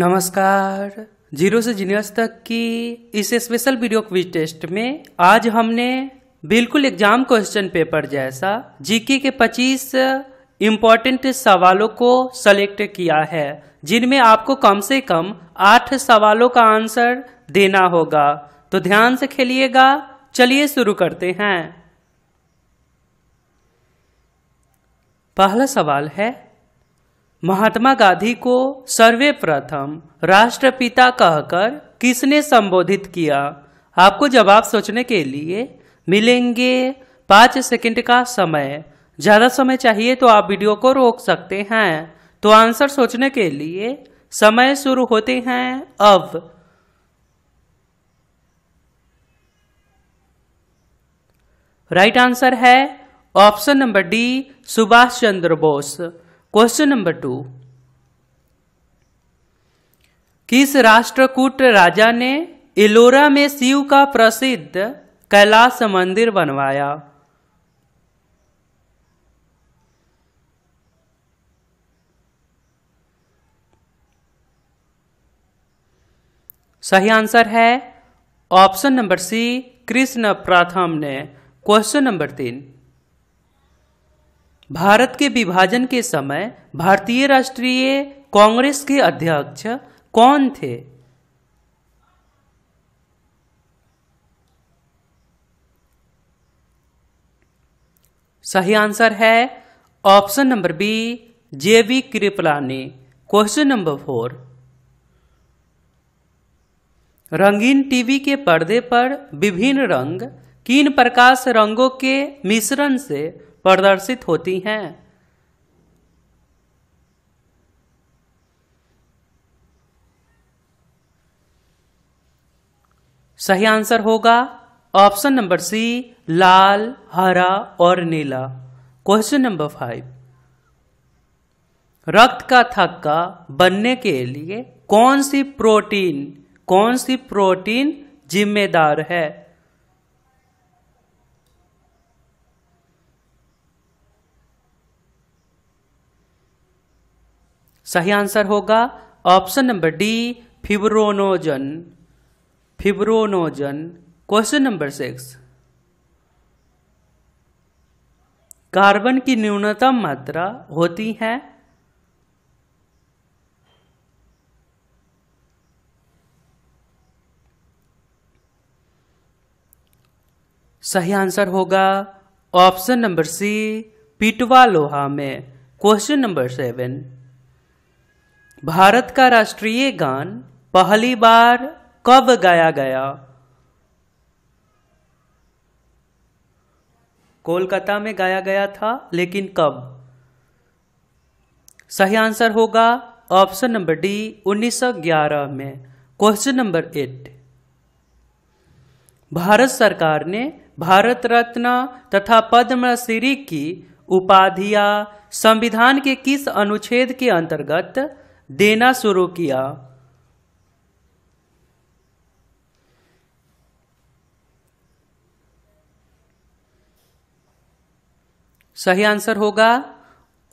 नमस्कार जीरो से जीनियस तक की इस स्पेशल वीडियो क्विज टेस्ट में आज हमने बिल्कुल एग्जाम क्वेश्चन पेपर जैसा जीके के 25 इम्पोर्टेंट सवालों को सेलेक्ट किया है जिनमें आपको कम से कम आठ सवालों का आंसर देना होगा तो ध्यान से खेलिएगा चलिए शुरू करते हैं पहला सवाल है महात्मा गांधी को सर्वप्रथम राष्ट्रपिता कहकर किसने संबोधित किया आपको जवाब सोचने के लिए मिलेंगे पांच सेकंड का समय ज़्यादा समय चाहिए तो आप वीडियो को रोक सकते हैं तो आंसर सोचने के लिए समय शुरू होते हैं अब राइट आंसर है option number D Subhash Chandra Bose question number two किस राष्ट्रकूट राजा ने एलोरा में शिव का प्रसिद्ध कैलाश मंदिर बनवाया सही आंसर है ऑप्शन नंबर सी कृष्ण प्राथम ने क्वेश्चन नंबर तीन भारत के विभाजन के समय भारतीय राष्ट्रीय कांग्रेस के अध्यक्ष कौन थे सही आंसर है option number B J V Kripalani question number four रंगीन टीवी के पर्दे पर विभिन्न रंग किन प्रकाश रंगों के मिश्रण से प्रदर्शित होती हैं सही आंसर होगा ऑप्शन नंबर सी लाल हरा और नीला क्वेश्चन नंबर फाइव रक्त का थक्का बनने के लिए कौन सी प्रोटीन कौन सी प्रोटीन जिम्मेदार है सही आंसर होगा option number D fibrinogen fibrinogen question number six carbon की न्यूनतम मात्रा होती है सही आंसर होगा ऑप्शन नंबर सी पिटवा लोहा में क्वेश्चन नंबर सेवन भारत का राष्ट्रीय गान पहली बार कब गाया गया कोलकाता में गाया गया था लेकिन कब सही आंसर होगा ऑप्शन नंबर डी 1911 में क्वेश्चन नंबर एट भारत सरकार ने भारत रत्न तथा पद्मश्री की उपाधियां संविधान के किस अनुच्छेद के अंतर्गत देना शुरू किया सही आंसर होगा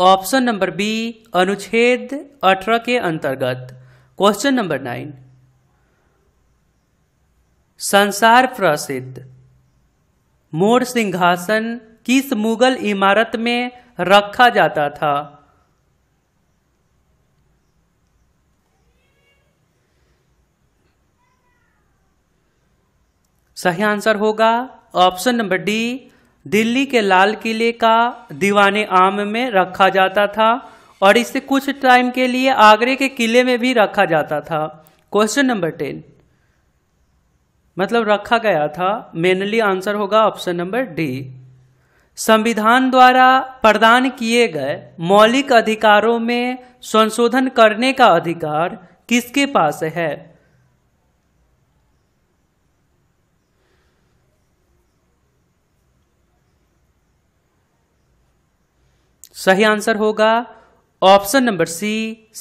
ऑप्शन नंबर बी अनुच्छेद अठारह के अंतर्गत क्वेश्चन नंबर नाइन संसार प्रसिद्ध मोर सिंहासन किस मुगल इमारत में रखा जाता था सही आंसर होगा ऑप्शन नंबर डी दिल्ली के लाल किले का दीवाने आम में रखा जाता था और इसे कुछ टाइम के लिए आगरे के किले में भी रखा जाता था क्वेश्चन नंबर टेन मतलब रखा गया था मेनली आंसर होगा ऑप्शन नंबर डी संविधान द्वारा प्रदान किए गए मौलिक अधिकारों में संशोधन करने का अधिकार किसके पास है सही आंसर होगा ऑप्शन नंबर सी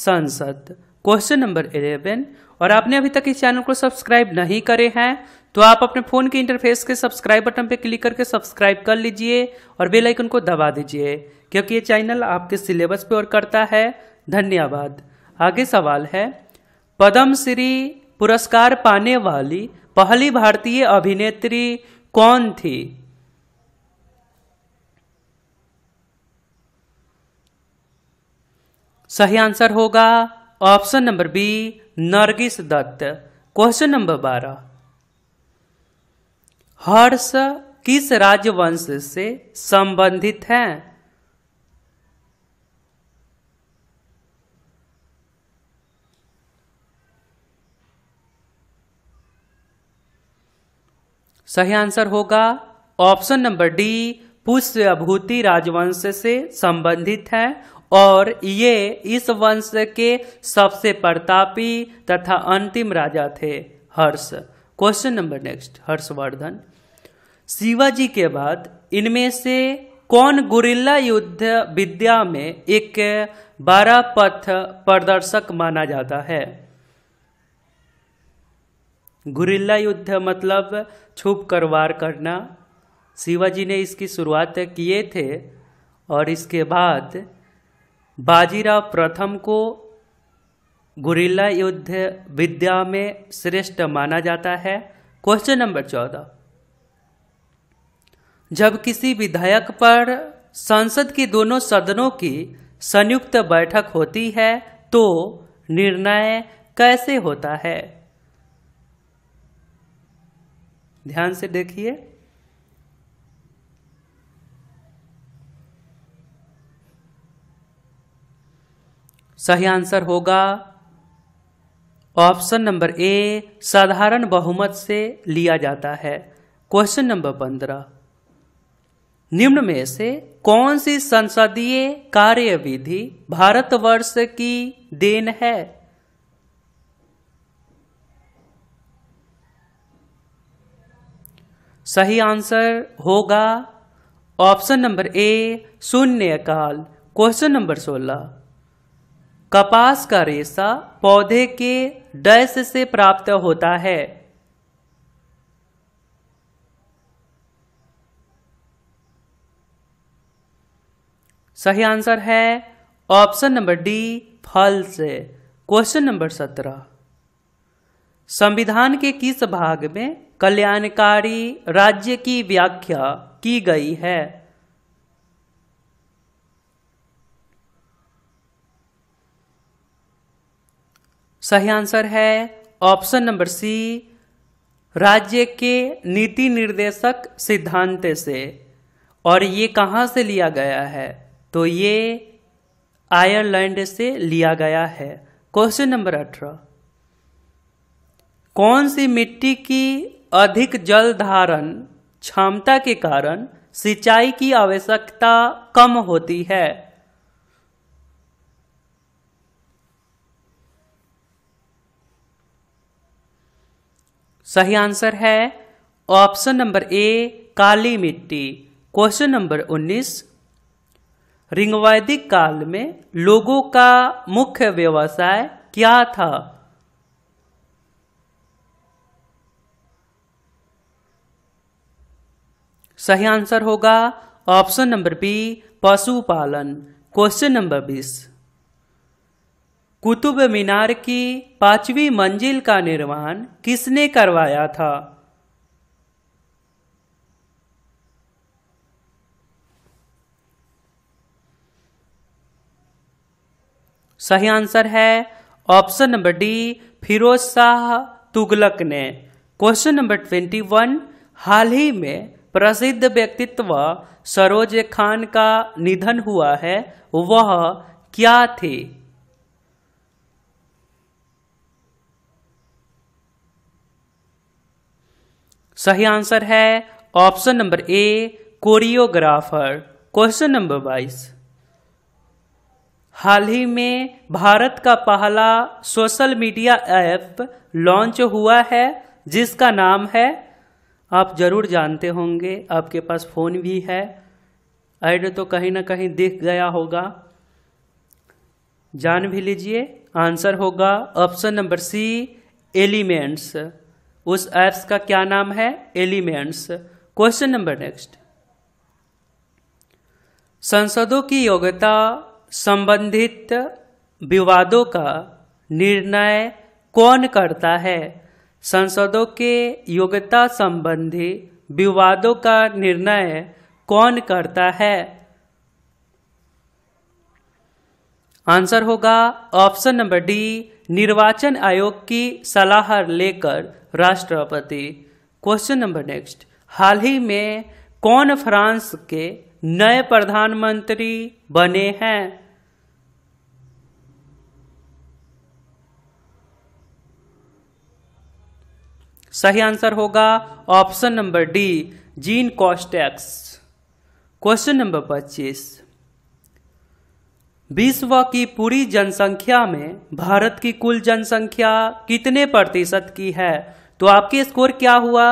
संसद क्वेश्चन नंबर इलेवन और आपने अभी तक इस चैनल को सब्सक्राइब नहीं करे हैं तो आप अपने फोन के इंटरफेस के सब्सक्राइब बटन पर क्लिक करके सब्सक्राइब कर लीजिए और बेल आइकन को दबा दीजिए क्योंकि ये चैनल आपके सिलेबस पे और करता है धन्यवाद आगे सवाल है पद्म श्री पुरस्कार पाने वाली पहली भारतीय अभिनेत्री कौन थी सही आंसर होगा option number B Nargis Dutt question number बारह हर्ष किस राजवंश से संबंधित हैं सही आंसर होगा option number D Pushyabhuti राजवंश से संबंधित है और ये इस वंश के सबसे प्रतापी तथा अंतिम राजा थे Harsha question number next Harshavardhana Shivaji के बाद इनमें से कौन गुरिल्ला युद्ध विद्या में एक बारह पथ प्रदर्शक माना जाता है गुरिल्ला युद्ध मतलब छुप कर वार करना शिवाजी ने इसकी शुरुआत किए थे और इसके बाद बाजीराव प्रथम को गुरिल्ला युद्ध विद्या में श्रेष्ठ माना जाता है क्वेश्चन नंबर चौदह जब किसी विधायक पर संसद के दोनों सदनों की संयुक्त बैठक होती है तो निर्णय कैसे होता है ध्यान से देखिए सही आंसर होगा ऑप्शन नंबर ए साधारण बहुमत से लिया जाता है क्वेश्चन नंबर पंद्रह निम्न में से कौन सी संसदीय कार्यविधि भारतवर्ष की देन है सही आंसर होगा ऑप्शन नंबर ए शून्यकाल क्वेश्चन नंबर सोलह कपास का रेशा पौधे के डैश से प्राप्त होता है सही आंसर है ऑप्शन नंबर डी फल से क्वेश्चन नंबर सत्रह संविधान के किस भाग में कल्याणकारी राज्य की व्याख्या की गई है सही आंसर है ऑप्शन नंबर सी राज्य के नीति निर्देशक सिद्धांत से और ये कहाँ से लिया गया है तो ये आयरलैंड से लिया गया है क्वेश्चन नंबर अठारह कौन सी मिट्टी की अधिक जल धारण क्षमता के कारण सिंचाई की आवश्यकता कम होती है सही आंसर है ऑप्शन नंबर ए काली मिट्टी क्वेश्चन नंबर 19 रिंगवैदिक काल में लोगों का मुख्य व्यवसाय क्या था सही आंसर होगा ऑप्शन नंबर बी पशुपालन क्वेश्चन नंबर 20 कुतुब मीनार की पांचवी मंजिल का निर्माण किसने करवाया था सही आंसर है option number D Firoz Shah Tughlaq ने क्वेश्चन नंबर ट्वेंटी वन हाल ही में प्रसिद्ध व्यक्तित्व सरोज खान का निधन हुआ है वह क्या थे सही आंसर है option number A choreographer question number बाईस हाल ही में भारत का पहला सोशल मीडिया ऐप लॉन्च हुआ है जिसका नाम है आप जरूर जानते होंगे आपके पास फ़ोन भी है ऐड तो कहीं ना कहीं दिख गया होगा जान भी लीजिए आंसर होगा ऑप्शन नंबर सी एलिमेंट्स उस एप्स का क्या नाम है एलिमेंट्स क्वेश्चन नंबर नेक्स्ट संसदों की योग्यता संबंधित विवादों का निर्णय कौन करता है संसदों के योग्यता संबंधी विवादों का निर्णय कौन करता है आंसर होगा ऑप्शन नंबर डी निर्वाचन आयोग की सलाह लेकर राष्ट्रपति क्वेश्चन नंबर नेक्स्ट हाल ही में कौन फ्रांस के नए प्रधानमंत्री बने हैं सही आंसर होगा option number D Jean Castex question number पच्चीस विश्व की पूरी जनसंख्या में भारत की कुल जनसंख्या कितने प्रतिशत की है तो आपके स्कोर क्या हुआ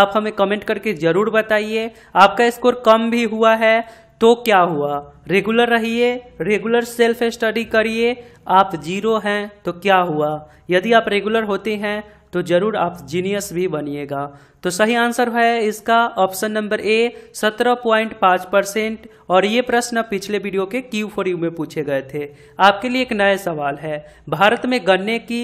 आप हमें कमेंट करके जरूर बताइए आपका स्कोर कम भी हुआ है तो क्या हुआ रेगुलर रहिए रेगुलर सेल्फ स्टडी करिए आप जीरो हैं तो क्या हुआ यदि आप रेगुलर होते हैं तो जरूर आप जीनियस भी बनिएगा तो सही आंसर है इसका ऑप्शन नंबर ए सत्रह पॉइंट पांच परसेंट और ये प्रश्न पिछले वीडियो के क्यू फोर यू में पूछे गए थे आपके लिए एक नया सवाल है भारत में गन्ने की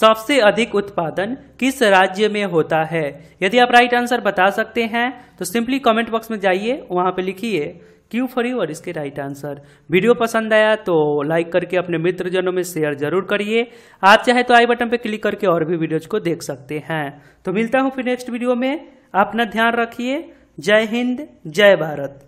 सबसे अधिक उत्पादन किस राज्य में होता है यदि आप राइट आंसर बता सकते हैं तो सिंपली कमेंट बॉक्स में जाइए वहां पे लिखिए क्यू यू और इसके राइट आंसर वीडियो पसंद आया तो लाइक करके अपने मित्रजनों में शेयर जरूर करिए आप चाहे तो आई बटन पर क्लिक करके और भी वीडियोज को देख सकते हैं तो मिलता हूँ फिर नेक्स्ट वीडियो में अपना ध्यान रखिए जय हिंद जय भारत